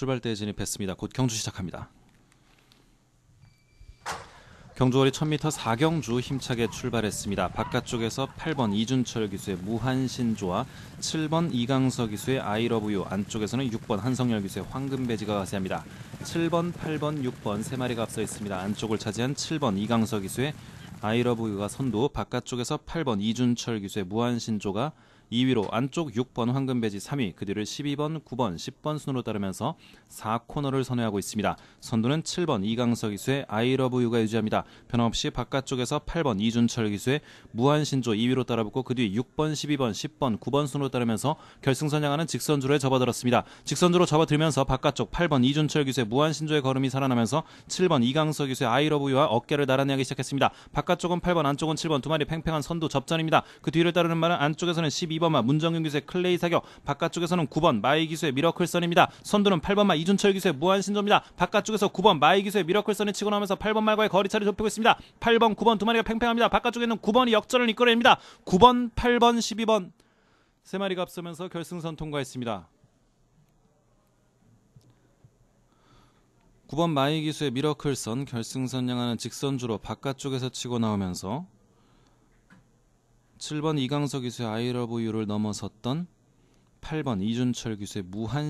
출발대에 진입했습니다. 곧 경주 시작합니다. 경주월이 1000m 4경주 힘차게 출발했습니다. 바깥쪽에서 8번 이준철 기수의 무한신조와 7번 이강서 기수의 아이러브유, 안쪽에서는 6번 한성열 기수의 황금배지가 가세합니다. 7번, 8번, 6번 세 마리가 앞서 있습니다. 안쪽을 차지한 7번 이강서 기수의 아이러브유가 선두, 바깥쪽에서 8번 이준철 기수의 무한신조가 2위로 안쪽 6번 황금배지 3위, 그 뒤를 12번, 9번, 10번 순으로 따르면서 4코너를 선회하고 있습니다. 선두는 7번 이강석 기수의 아이러브 유가 유지합니다. 변함없이 바깥쪽에서 8번 이준철 기수의 무한신조 2위로 따라붙고 그 뒤 6번, 12번, 10번, 9번 순으로 따르면서 결승선 향하는 직선주로에 접어들었습니다. 직선주로 접어들면서 바깥쪽 8번 이준철 기수의 무한신조의 걸음이 살아나면서 7번 이강석 기수의 아이러브 유와 어깨를 나란히 하기 시작했습니다. 바깥쪽은 8번, 안쪽은 7번 두 마리 팽팽한 선두 접전입니다. 그 뒤를 따르는 말은 안쪽에서는 12번 2번마 문정윤 기수의 클레이 사격 바깥쪽에서는 9번 마이 기수의 미러클 선입니다. 선두는 8번마 이준철 기수의 무한신조입니다. 바깥쪽에서 9번 마이 기수의 미러클 선이 치고 나면서 8번 말과의 거리 차를 좁히고 있습니다. 8번 9번 두 마리가 팽팽합니다. 바깥쪽에 는 9번이 역전을 이끌어냅니다. 9번 8번 12번 세 마리가 앞서면서 결승선 통과했습니다. 9번 마이 기수의 미러클선 결승선 향하는 직선주로 바깥쪽에서 치고 나오면서 7번 이강석 기수의 아이러브유를 넘어섰던 8번 이준철 기수의 무한